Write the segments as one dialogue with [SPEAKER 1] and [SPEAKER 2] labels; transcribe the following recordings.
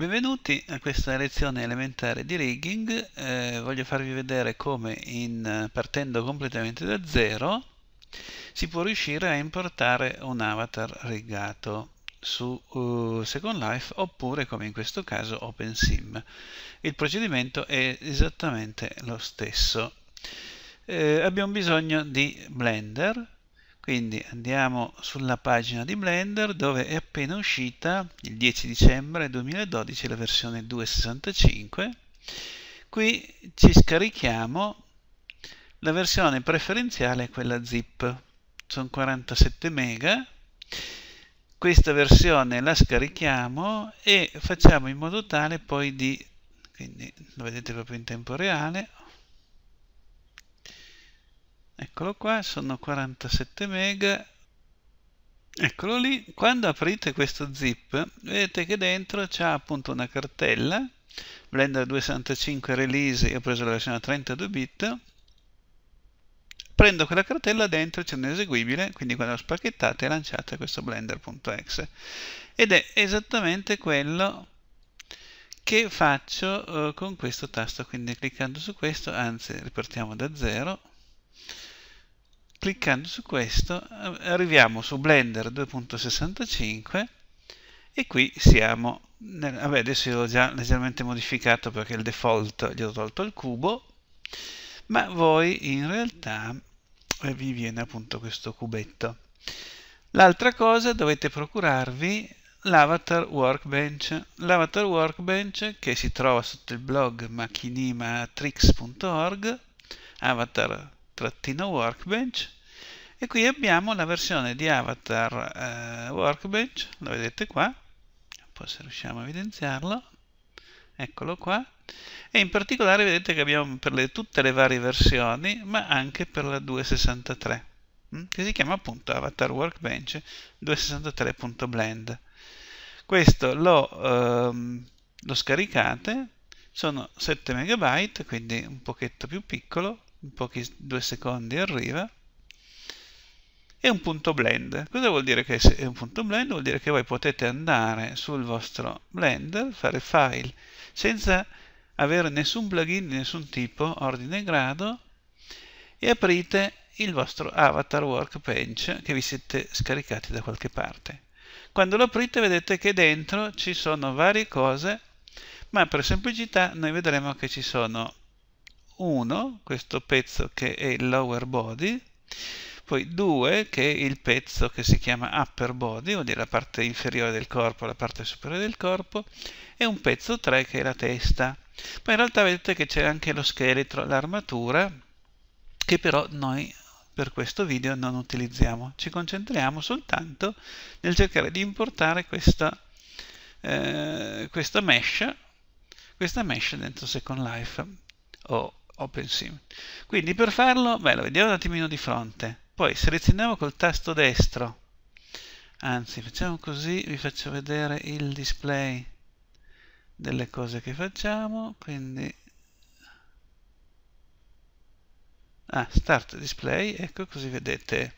[SPEAKER 1] Benvenuti a questa lezione elementare di rigging, eh, voglio farvi vedere come in, partendo completamente da zero si può riuscire a importare un avatar rigato su uh, Second Life oppure come in questo caso OpenSim. Il procedimento è esattamente lo stesso. Eh, abbiamo bisogno di Blender, quindi andiamo sulla pagina di Blender dove è appena uscita il 10 dicembre 2012 la versione 2.65 qui ci scarichiamo la versione preferenziale quella zip sono 47 mega questa versione la scarichiamo e facciamo in modo tale poi di quindi lo vedete proprio in tempo reale eccolo qua sono 47 mega eccolo lì quando aprite questo zip vedete che dentro c'è appunto una cartella Blender 265 release io ho preso la versione a 32 bit prendo quella cartella dentro c'è un eseguibile quindi quando lo spacchettate lanciate questo blender.exe ed è esattamente quello che faccio eh, con questo tasto quindi cliccando su questo anzi ripartiamo da zero cliccando su questo eh, arriviamo su Blender 2.65 e qui siamo nel, vabbè adesso io l'ho già leggermente modificato perché il default gli ho tolto il cubo ma voi in realtà eh, vi viene appunto questo cubetto l'altra cosa dovete procurarvi l'avatar workbench l'avatar workbench che si trova sotto il blog macchinimatrix.org avatar workbench e qui abbiamo la versione di avatar eh, workbench lo vedete qua poi se riusciamo a evidenziarlo eccolo qua e in particolare vedete che abbiamo per le, tutte le varie versioni ma anche per la 263 mm, che si chiama appunto avatar workbench 263.blend questo lo, ehm, lo scaricate sono 7 MB quindi un pochetto più piccolo in pochi due secondi arriva, è un punto blend. Cosa vuol dire che è un punto blend? Vuol dire che voi potete andare sul vostro Blender, fare file, senza avere nessun plugin di nessun tipo, ordine e grado, e aprite il vostro avatar workbench che vi siete scaricati da qualche parte. Quando lo aprite vedete che dentro ci sono varie cose, ma per semplicità noi vedremo che ci sono 1, questo pezzo che è il lower body, poi 2 che è il pezzo che si chiama upper body, vuol dire la parte inferiore del corpo, la parte superiore del corpo, e un pezzo 3 che è la testa. Poi in realtà vedete che c'è anche lo scheletro, l'armatura, che però noi per questo video non utilizziamo. Ci concentriamo soltanto nel cercare di importare questa, eh, questa mesh, questa mesh dentro Second Life o OpenSim. Quindi per farlo, beh, lo vediamo un attimino di fronte. Poi selezioniamo col tasto destro. Anzi, facciamo così, vi faccio vedere il display delle cose che facciamo. Quindi ah, Start Display, ecco così vedete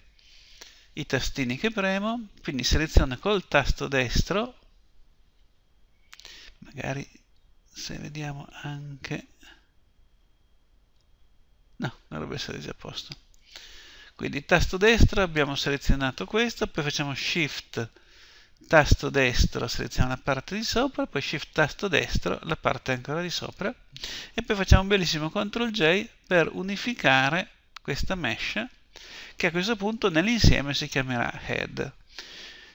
[SPEAKER 1] i tastini che premo, quindi seleziono col tasto destro, magari se vediamo anche No, dovrebbe essere già a posto. Quindi tasto destro, abbiamo selezionato questo, poi facciamo Shift tasto destro, seleziona la parte di sopra, poi Shift tasto destro, la parte ancora di sopra, e poi facciamo un bellissimo CTRL J per unificare questa mesh, che a questo punto nell'insieme si chiamerà Head.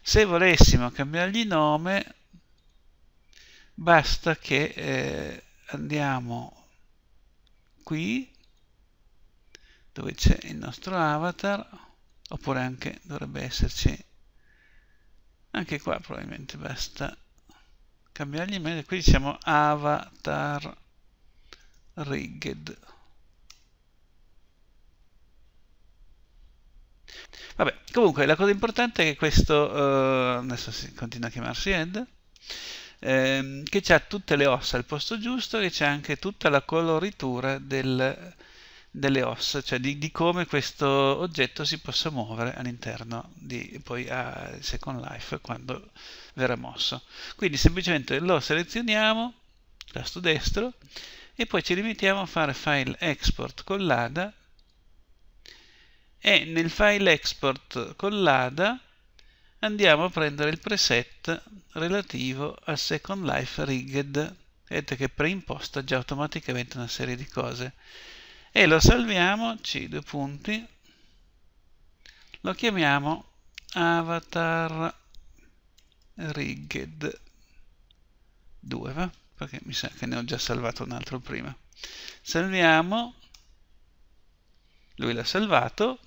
[SPEAKER 1] Se volessimo cambiargli nome, basta che eh, andiamo qui, dove c'è il nostro avatar oppure anche dovrebbe esserci anche qua probabilmente basta cambiare il menu qui diciamo avatar rigged Vabbè, comunque la cosa importante è che questo, eh, adesso si continua a chiamarsi ed ehm, che ha tutte le ossa al posto giusto, che c'è anche tutta la coloritura del, delle ossa, cioè di, di come questo oggetto si possa muovere all'interno di poi a Second Life quando verrà mosso. Quindi semplicemente lo selezioniamo, tasto destro, e poi ci limitiamo a fare file export con l'ADA e nel file export con l'ADA andiamo a prendere il preset relativo al Second Life Rigged vedete che preimposta già automaticamente una serie di cose e lo salviamo, C, due punti, lo chiamiamo avatar rigged 2, va? perché mi sa che ne ho già salvato un altro prima. Salviamo, lui l'ha salvato,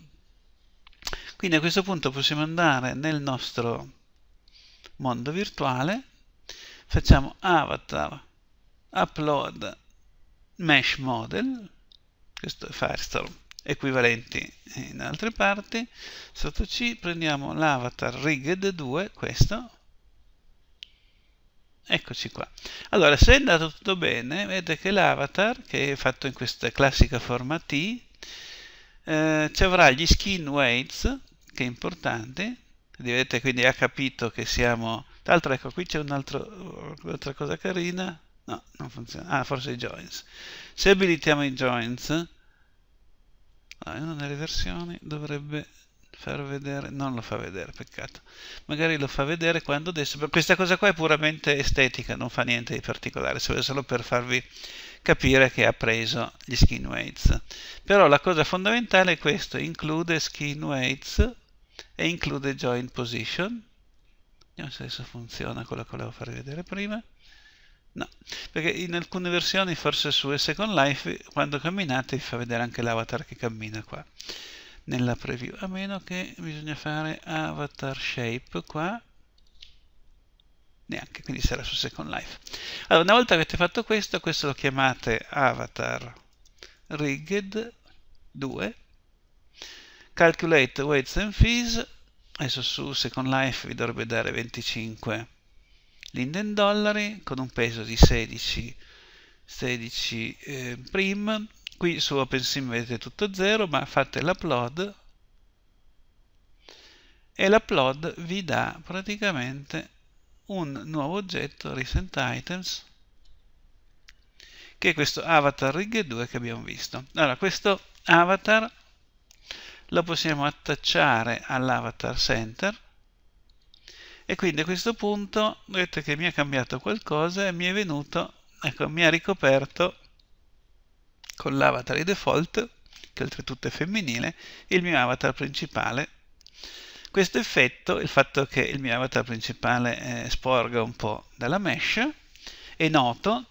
[SPEAKER 1] quindi a questo punto possiamo andare nel nostro mondo virtuale, facciamo avatar upload mesh model, questo è Firestorm, equivalenti in altre parti, sotto C prendiamo l'avatar rigged 2, questo, Eccoci qua. Allora, se è andato tutto bene, vedete che l'avatar, che è fatto in questa classica forma T, eh, ci avrà gli skin weights, che è importante, vedete quindi ha capito che siamo... Tra l'altro, ecco, qui c'è un'altra cosa carina, No, non funziona. Ah, forse i joins. Se abilitiamo i joins, ah, in una delle versioni dovrebbe far vedere, non lo fa vedere, peccato. Magari lo fa vedere quando adesso. Questa cosa qua è puramente estetica, non fa niente di particolare, solo per farvi capire che ha preso gli skin weights. Però la cosa fondamentale è questo, include skin weights e include join position. Vediamo se adesso funziona quello che volevo farvi vedere prima. No, perché in alcune versioni, forse su Second Life, quando camminate vi fa vedere anche l'avatar che cammina qua nella preview, a meno che bisogna fare avatar shape qua neanche, quindi sarà su Second Life. Allora, una volta che avete fatto questo, questo lo chiamate avatar rigged 2 calculate weights and fees adesso su Second Life vi dovrebbe dare 25 Linden dollari con un peso di 16, 16 eh, prim. Qui su OpenSim vedete tutto zero, ma fate l'upload e l'upload vi dà praticamente un nuovo oggetto recent items che è questo avatar righe 2 che abbiamo visto. Allora, questo avatar lo possiamo attacciare all'avatar center e quindi a questo punto vedete che mi è cambiato qualcosa e mi è venuto, ecco, mi ha ricoperto con l'avatar di default, che oltretutto è femminile, il mio avatar principale. Questo effetto, il fatto che il mio avatar principale eh, sporga un po' dalla mesh, è noto,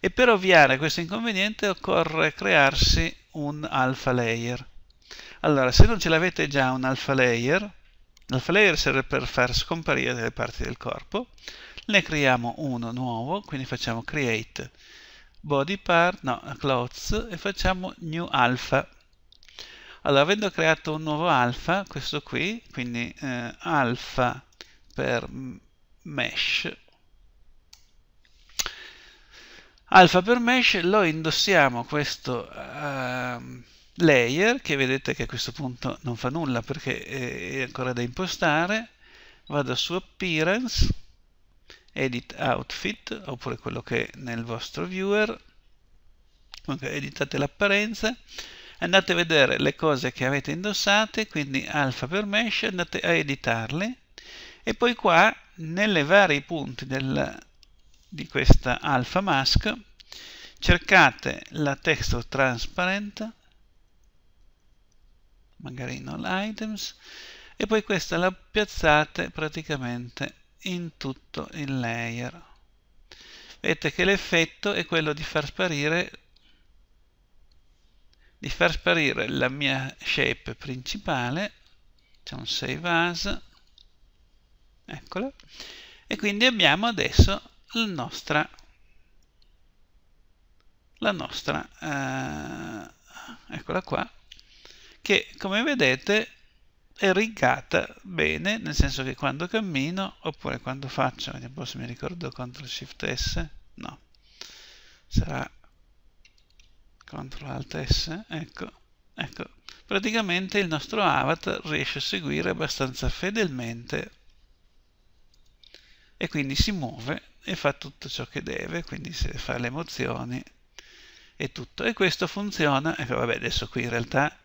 [SPEAKER 1] e per ovviare a questo inconveniente occorre crearsi un alpha layer. Allora, se non ce l'avete già un alpha layer, L'alfa layer serve per far scomparire delle parti del corpo. Ne creiamo uno nuovo, quindi facciamo create body part, no, clothes e facciamo new alpha. Allora, avendo creato un nuovo alpha, questo qui, quindi eh, alfa per mesh, alpha per mesh lo indossiamo questo uh, layer che vedete che a questo punto non fa nulla perché eh, è ancora da impostare vado su appearance edit outfit oppure quello che è nel vostro viewer comunque editate l'apparenza andate a vedere le cose che avete indossate quindi alfa per mesh andate a editarle e poi qua nelle vari punti del, di questa alfa mask cercate la texture transparent magari in all items e poi questa la piazzate praticamente in tutto il layer vedete che l'effetto è quello di far sparire di far sparire la mia shape principale c'è un save as eccola e quindi abbiamo adesso la nostra la nostra eh, eccola qua che come vedete è rigata bene, nel senso che quando cammino, oppure quando faccio, vediamo se mi ricordo CTRL SHIFT S, no, sarà CTRL ALT S, ecco, ecco, praticamente il nostro avatar riesce a seguire abbastanza fedelmente e quindi si muove e fa tutto ciò che deve, quindi se fa le emozioni e tutto. E questo funziona, ecco vabbè adesso qui in realtà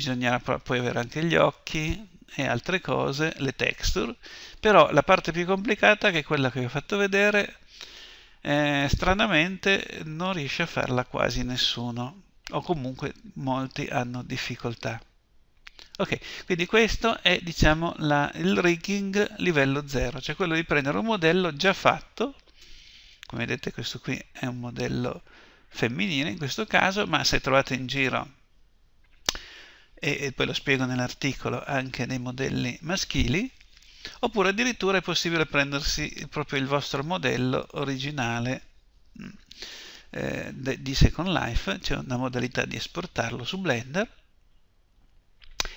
[SPEAKER 1] bisognerà poi avere anche gli occhi e altre cose, le texture, però la parte più complicata che è quella che vi ho fatto vedere eh, stranamente non riesce a farla quasi nessuno o comunque molti hanno difficoltà. Ok, quindi questo è diciamo la, il rigging livello 0, cioè quello di prendere un modello già fatto, come vedete questo qui è un modello femminile in questo caso, ma se trovate in giro e, e poi lo spiego nell'articolo anche nei modelli maschili oppure addirittura è possibile prendersi proprio il vostro modello originale mm, eh, di Second Life c'è cioè una modalità di esportarlo su Blender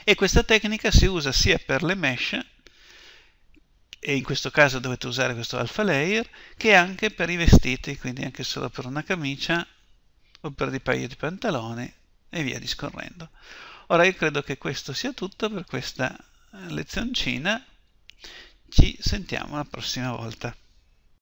[SPEAKER 1] e questa tecnica si usa sia per le mesh e in questo caso dovete usare questo alpha layer che anche per i vestiti quindi anche solo per una camicia o per dei paio di pantaloni e via discorrendo Ora io credo che questo sia tutto per questa lezioncina, ci sentiamo la prossima volta.